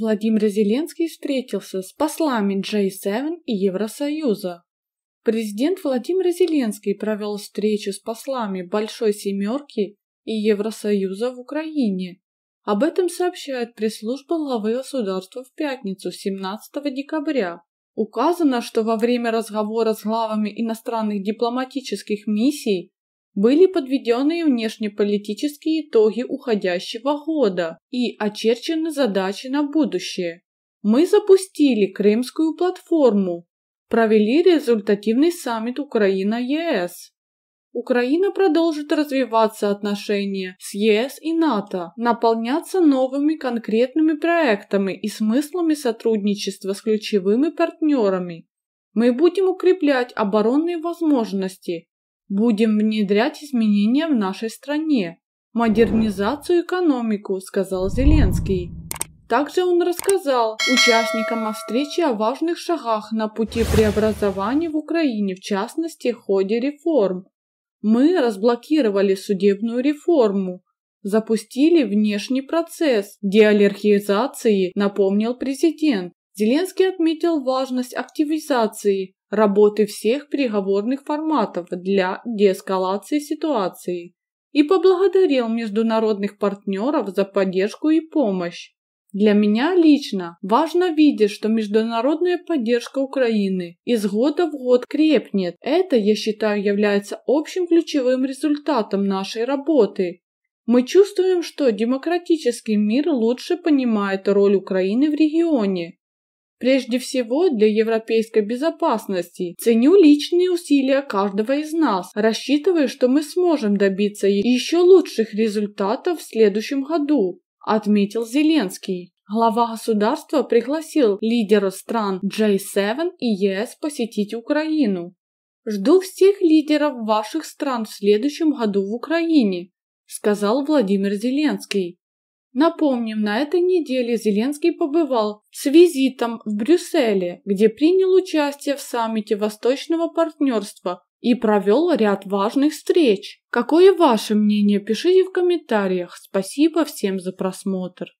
Владимир Зеленский встретился с послами J7 и Евросоюза. Президент Владимир Зеленский провел встречу с послами Большой Семерки и Евросоюза в Украине. Об этом сообщает пресс-служба главы государства в пятницу, 17 декабря. Указано, что во время разговора с главами иностранных дипломатических миссий были подведены внешнеполитические итоги уходящего года и очерчены задачи на будущее. Мы запустили Крымскую платформу, провели результативный саммит Украина-ЕС. Украина продолжит развиваться отношения с ЕС и НАТО, наполняться новыми конкретными проектами и смыслами сотрудничества с ключевыми партнерами. Мы будем укреплять оборонные возможности, Будем внедрять изменения в нашей стране, модернизацию экономику, сказал Зеленский. Также он рассказал участникам о встрече о важных шагах на пути преобразования в Украине, в частности, в ходе реформ. Мы разблокировали судебную реформу, запустили внешний процесс деолерхизации, напомнил президент. Зеленский отметил важность активизации работы всех переговорных форматов для деэскалации ситуации и поблагодарил международных партнеров за поддержку и помощь. Для меня лично важно видеть, что международная поддержка Украины из года в год крепнет. Это, я считаю, является общим ключевым результатом нашей работы. Мы чувствуем, что демократический мир лучше понимает роль Украины в регионе Прежде всего, для европейской безопасности ценю личные усилия каждого из нас, рассчитывая, что мы сможем добиться еще лучших результатов в следующем году, отметил Зеленский. Глава государства пригласил лидеров стран J7 и ЕС посетить Украину. «Жду всех лидеров ваших стран в следующем году в Украине», сказал Владимир Зеленский. Напомним, на этой неделе Зеленский побывал с визитом в Брюсселе, где принял участие в саммите Восточного партнерства и провел ряд важных встреч. Какое ваше мнение, пишите в комментариях. Спасибо всем за просмотр.